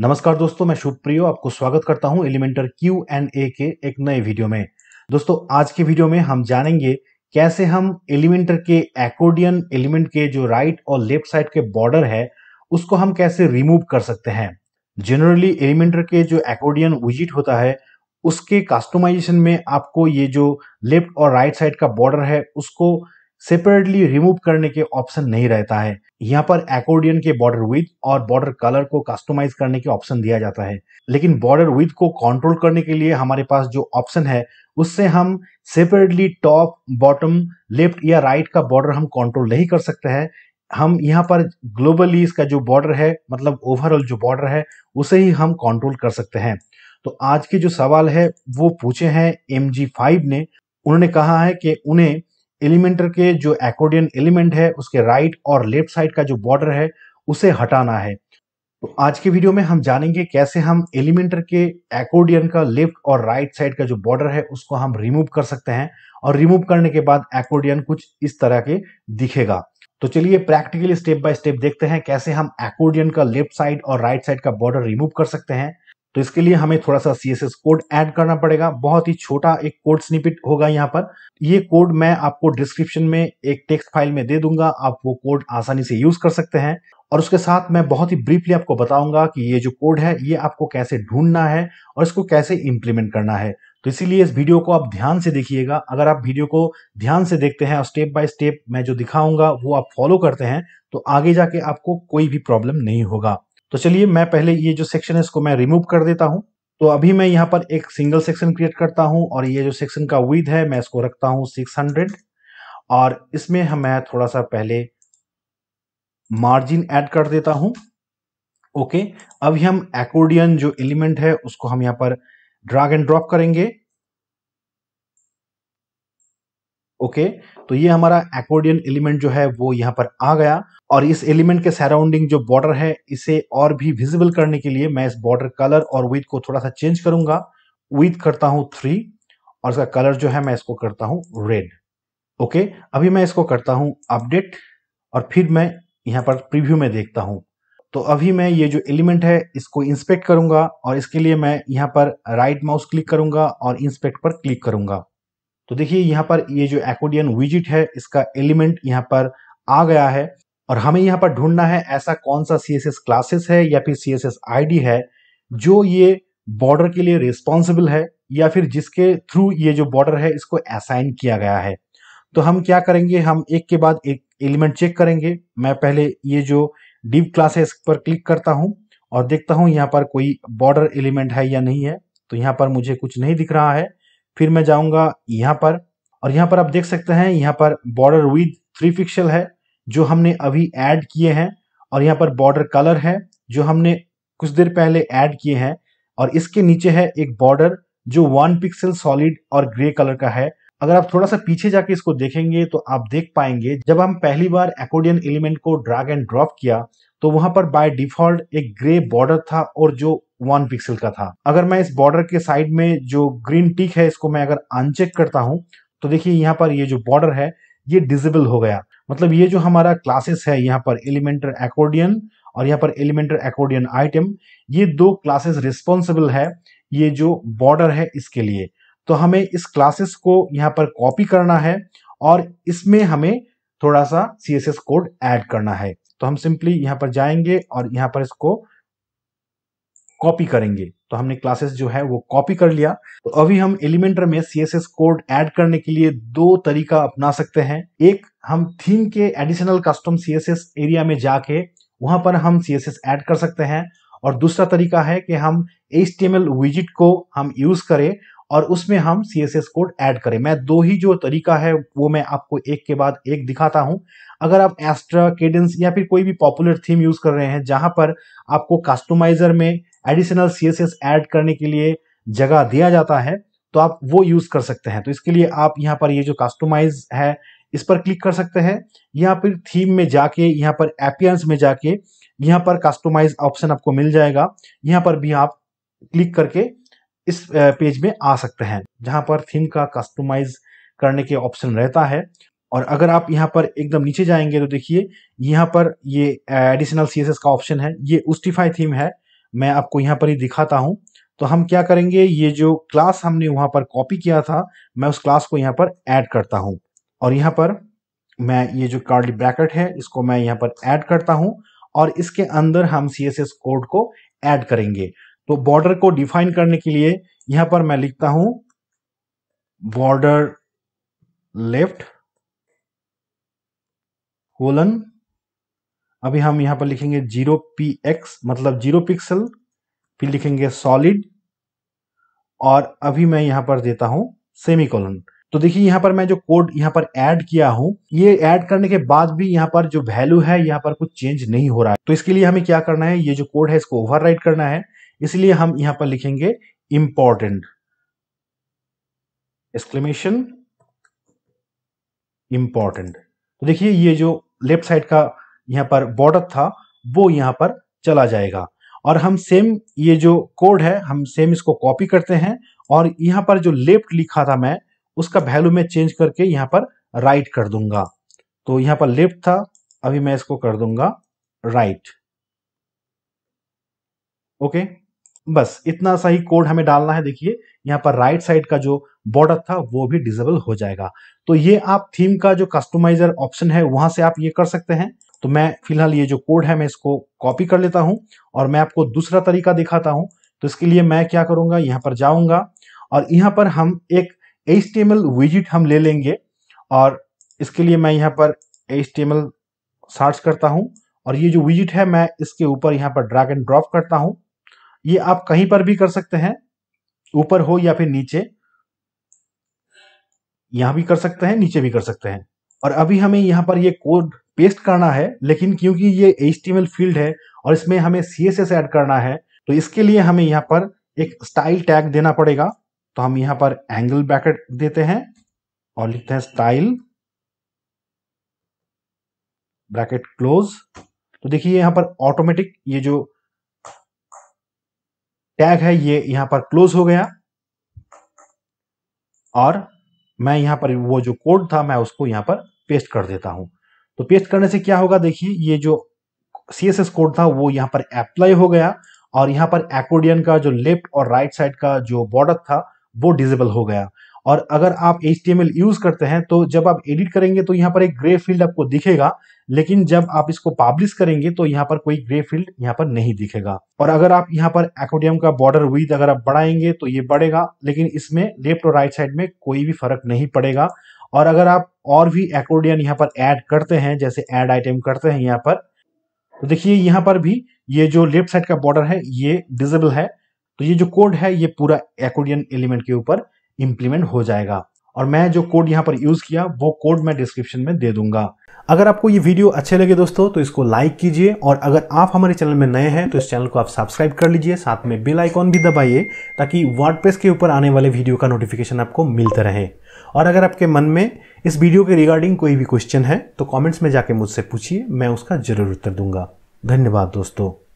नमस्कार दोस्तों मैं शुभप्रियो आपको स्वागत करता हूं एलिमेंटर क्यू एंड ए के एक नए वीडियो में दोस्तों आज के वीडियो में हम जानेंगे कैसे हम एलिमेंटर के एकोडियन एलिमेंट के जो राइट और लेफ्ट साइड के बॉर्डर है उसको हम कैसे रिमूव कर सकते हैं जनरली एलिमेंटर के जो एकोडियन विजिट होता है उसके कस्टमाइजेशन में आपको ये जो लेफ्ट और राइट साइड का बॉर्डर है उसको सेपरेटली रिमूव करने के ऑप्शन नहीं रहता है यहाँ पर एकोडियन के बॉर्डर विथ और बॉर्डर कलर को कस्टमाइज करने के ऑप्शन दिया जाता है लेकिन बॉर्डर विथ को कंट्रोल करने के लिए हमारे पास जो ऑप्शन है उससे हम सेपरेटली टॉप बॉटम लेफ्ट या राइट का बॉर्डर हम कंट्रोल नहीं कर सकते हैं हम यहाँ पर ग्लोबली इसका जो बॉर्डर है मतलब ओवरऑल जो बॉर्डर है उसे ही हम कंट्रोल कर सकते हैं तो आज के जो सवाल है वो पूछे हैं एम जी फाइव ने उन्होंने कहा है कि उन्हें एलिमेंटर के जो एकोडियन एलिमेंट है उसके राइट और लेफ्ट साइड का जो बॉर्डर है उसे हटाना है तो आज के वीडियो में हम जानेंगे कैसे हम एलिमेंटर के एकोडियन का लेफ्ट और राइट साइड का जो बॉर्डर है उसको हम रिमूव कर सकते हैं और रिमूव करने के बाद एकोडियन कुछ इस तरह के दिखेगा तो चलिए प्रैक्टिकली स्टेप बाय स्टेप देखते हैं कैसे हम एकोडियन का लेफ्ट साइड और राइट साइड का बॉर्डर रिमूव कर सकते हैं तो इसके लिए हमें थोड़ा सा सी कोड ऐड करना पड़ेगा बहुत ही छोटा एक कोड स्निपिट होगा यहाँ पर ये कोड मैं आपको डिस्क्रिप्शन में एक टेक्स्ट फाइल में दे दूंगा आप वो कोड आसानी से यूज कर सकते हैं और उसके साथ मैं बहुत ही ब्रीफली आपको बताऊंगा कि ये जो कोड है ये आपको कैसे ढूंढना है और इसको कैसे इम्प्लीमेंट करना है तो इसीलिए इस वीडियो को आप ध्यान से देखिएगा अगर आप वीडियो को ध्यान से देखते हैं और स्टेप बाय स्टेप मैं जो दिखाऊंगा वो आप फॉलो करते हैं तो आगे जाके आपको कोई भी प्रॉब्लम नहीं होगा तो चलिए मैं पहले ये जो सेक्शन है इसको मैं रिमूव कर देता हूँ तो अभी मैं यहाँ पर एक सिंगल सेक्शन क्रिएट करता हूँ और ये जो सेक्शन का विद है मैं इसको रखता हूँ 600 और इसमें हम मैं थोड़ा सा पहले मार्जिन ऐड कर देता हूँ ओके अभी हम एकोडियन जो एलिमेंट है उसको हम यहाँ पर ड्रैग एंड ड्रॉप करेंगे ओके तो ये हमारा एकोडियन एलिमेंट जो है वो यहाँ पर आ गया और इस एलिमेंट के सराउंडिंग जो बॉर्डर है इसे और भी विजिबल करने के लिए मैं इस बॉर्डर कलर और विथ को थोड़ा सा चेंज करूंगा विथ करता हूँ थ्री और इसका कलर जो है मैं इसको करता हूँ रेड ओके अभी मैं इसको करता हूँ अपडेट और फिर मैं यहाँ पर प्रीव्यू में देखता हूँ तो अभी मैं ये जो एलिमेंट है इसको इंस्पेक्ट करूंगा और इसके लिए मैं यहाँ पर राइट माउस क्लिक करूंगा और इंस्पेक्ट पर क्लिक करूंगा तो देखिए यहाँ पर ये जो एक्डियन विजिट है इसका एलिमेंट यहाँ पर आ गया है और हमें यहाँ पर ढूंढना है ऐसा कौन सा सी क्लासेस है या फिर सी एस है जो ये बॉर्डर के लिए रिस्पॉन्सिबल है या फिर जिसके थ्रू ये जो बॉर्डर है इसको असाइन किया गया है तो हम क्या करेंगे हम एक के बाद एक एलिमेंट चेक करेंगे मैं पहले ये जो डीप क्लास है इस पर क्लिक करता हूँ और देखता हूँ यहाँ पर कोई बॉर्डर एलिमेंट है या नहीं है तो यहाँ पर मुझे कुछ नहीं दिख रहा है फिर मैं जाऊंगा यहाँ पर और यहाँ पर आप देख सकते हैं यहाँ पर बॉर्डर विद थ्री पिक्सल है जो हमने अभी ऐड किए हैं और यहाँ पर बॉर्डर कलर है जो हमने कुछ देर पहले ऐड किए हैं और इसके नीचे है एक बॉर्डर जो वन पिक्सल सॉलिड और ग्रे कलर का है अगर आप थोड़ा सा पीछे जाके इसको देखेंगे तो आप देख पाएंगे जब हम पहली बार एकोडियन एलिमेंट को ड्रैग एंड ड्रॉप किया तो वहां पर बाय डिफॉल्ट एक ग्रे बॉर्डर था और जो वन पिक्सल का था अगर मैं इस बॉर्डर के साइड में जो ग्रीन टिक है इसको मैं अगर अनचेक करता हूँ तो देखिए यहाँ पर ये जो बॉर्डर है ये डिजिबल हो गया मतलब ये जो हमारा क्लासेस है यहाँ पर एलिमेंटर एकोर्डियन और यहाँ पर एलिमेंटर एकोर्डियन आइटम ये दो क्लासेस रिस्पॉन्सिबल है ये जो बॉर्डर है इसके लिए तो हमें इस क्लासेस को यहाँ पर कॉपी करना है और इसमें हमें थोड़ा सा सी कोड ऐड करना है तो हम सिंपली यहाँ पर जाएंगे और यहाँ पर इसको कॉपी करेंगे तो हमने क्लासेस जो है वो कॉपी कर लिया तो अभी हम एलिमेंटर में सीएसएस कोड ऐड करने के लिए दो तरीका अपना सकते हैं एक हम थीम के एडिशनल कस्टम सीएसएस एरिया में जाके वहां पर हम सीएसएस ऐड कर सकते हैं और दूसरा तरीका है कि हम एच टी विजिट को हम यूज करें और उसमें हम C S S code add करें मैं दो ही जो तरीका है वो मैं आपको एक के बाद एक दिखाता हूं अगर आप एस्ट्रा केडेंस या फिर कोई भी पॉपुलर थीम यूज कर रहे हैं जहां पर आपको कस्टमाइजर में एडिशनल सीएसएस ऐड करने के लिए जगह दिया जाता है तो आप वो यूज कर सकते हैं तो इसके लिए आप यहाँ पर ये जो कस्टमाइज है इस पर क्लिक कर सकते हैं यहाँ पर थीम में जाके यहाँ पर एपियंस में जाके यहाँ पर कस्टमाइज ऑप्शन आपको मिल जाएगा यहाँ पर भी आप क्लिक करके इस पेज में आ सकते हैं जहाँ पर थीम का कस्टमाइज करने के ऑप्शन रहता है और अगर आप यहाँ पर एकदम नीचे जाएंगे तो देखिए यहाँ पर ये एडिशनल सी का ऑप्शन है ये उस्टिफाई थीम है मैं आपको यहाँ पर ही दिखाता हूँ तो हम क्या करेंगे ये जो क्लास हमने वहाँ पर कॉपी किया था मैं उस क्लास को यहाँ पर ऐड करता हूँ और यहाँ पर मैं ये जो कार्ड ब्रैकेट है इसको मैं यहाँ पर ऐड करता हूँ और इसके अंदर हम सी कोड को ऐड करेंगे तो बॉर्डर को डिफाइन करने के लिए यहाँ पर मैं लिखता हूँ बॉर्डर लेफ्ट कोलन अभी हम यहाँ पर लिखेंगे जीरो पी एक्स मतलब जीरो पिक्सल फिर लिखेंगे सॉलिड और अभी मैं यहाँ पर देता हूँ सेमी कॉलन तो देखिए यहाँ पर मैं जो कोड यहाँ पर ऐड किया हूँ ये ऐड करने के बाद भी यहाँ पर जो वैल्यू है यहाँ पर कुछ चेंज नहीं हो रहा है तो इसके लिए हमें क्या करना है ये जो कोड है इसको ओवर करना है इसलिए हम यहाँ पर लिखेंगे इम्पॉर्टेंट एक्सक्लेमेशन इम्पॉर्टेंट तो देखिए ये जो लेफ्ट साइड का यहाँ पर बॉर्डर था वो यहाँ पर चला जाएगा और हम सेम ये जो कोड है हम सेम इसको कॉपी करते हैं और यहाँ पर जो लेफ्ट लिखा था मैं उसका वैल्यू मैं चेंज करके यहाँ पर राइट कर दूंगा तो यहाँ पर लेफ्ट था अभी मैं इसको कर दूंगा राइट ओके बस इतना सा ही कोड हमें डालना है देखिए यहाँ पर राइट साइड का जो बॉर्डर था वो भी डिजेबल हो जाएगा तो ये आप थीम का जो कस्टमाइजर ऑप्शन है वहां से आप ये कर सकते हैं तो मैं फिलहाल ये जो कोड है मैं इसको कॉपी कर लेता हूँ और मैं आपको दूसरा तरीका दिखाता हूँ तो इसके लिए मैं क्या करूँगा यहाँ पर जाऊँगा और यहाँ पर हम एक एच विजिट हम ले लेंगे और इसके लिए मैं यहाँ पर एच सर्च करता हूँ और ये जो विजिट है मैं इसके ऊपर यहाँ पर ड्रैग एंड ड्रॉप करता हूँ ये आप कहीं पर भी कर सकते हैं ऊपर हो या फिर नीचे यहाँ भी कर सकते हैं नीचे भी कर सकते हैं और अभी हमें यहाँ पर ये कोड पेस्ट करना है लेकिन क्योंकि ये एच फील्ड है और इसमें हमें सी एस ऐड करना है तो इसके लिए हमें यहाँ पर एक स्टाइल टैग देना पड़ेगा तो हम यहाँ पर एंगल ब्रैकेट देते हैं और लिखते हैं स्टाइल ब्रैकेट क्लोज तो देखिए यहाँ पर ऑटोमेटिक ये जो टैग है ये यहाँ पर क्लोज हो गया और मैं यहाँ पर वो जो कोड था मैं उसको यहाँ पर पेस्ट कर देता हूँ तो पेस्ट करने से क्या होगा देखिए ये जो सी एस एस कोड था वो यहाँ पर अप्लाई हो गया और यहाँ पर एकोडियन का जो लेफ्ट और राइट साइड का जो बॉर्डर था वो डिजेबल हो गया और अगर आप एच यूज करते हैं तो जब आप एडिट करेंगे तो यहाँ पर एक ग्रे फील्ड आपको दिखेगा लेकिन जब आप इसको पब्लिश करेंगे तो यहाँ पर कोई ग्रे फील्ड यहाँ पर नहीं दिखेगा और अगर आप यहाँ पर एक्वेडियम का बॉर्डर विद अगर आप बढ़ाएंगे तो ये बढ़ेगा लेकिन इसमें लेफ्ट और राइट साइड में कोई भी फर्क नहीं पड़ेगा और अगर आप और भी एकोडियन यहाँ पर ऐड करते हैं जैसे ऐड आइटम करते हैं यहाँ पर तो देखिए यहाँ पर भी ये जो लेफ्ट साइड का बॉर्डर है ये डिजेबल है तो ये जो कोड है ये पूरा एकोडियन एलिमेंट के ऊपर इम्प्लीमेंट हो जाएगा और मैं जो कोड यहाँ पर यूज़ किया वो कोड मैं डिस्क्रिप्शन में दे दूंगा अगर आपको ये वीडियो अच्छे लगे दोस्तों तो इसको लाइक कीजिए और अगर आप हमारे चैनल में नए हैं तो इस चैनल को आप सब्सक्राइब कर लीजिए साथ में बेल आइकॉन भी दबाइए ताकि वर्डप्रेस के ऊपर आने वाले वीडियो का नोटिफिकेशन आपको मिलता रहे और अगर आपके मन में इस वीडियो के रिगार्डिंग कोई भी क्वेश्चन है तो कमेंट्स में जाके मुझसे पूछिए मैं उसका ज़रूर उत्तर दूंगा धन्यवाद दोस्तों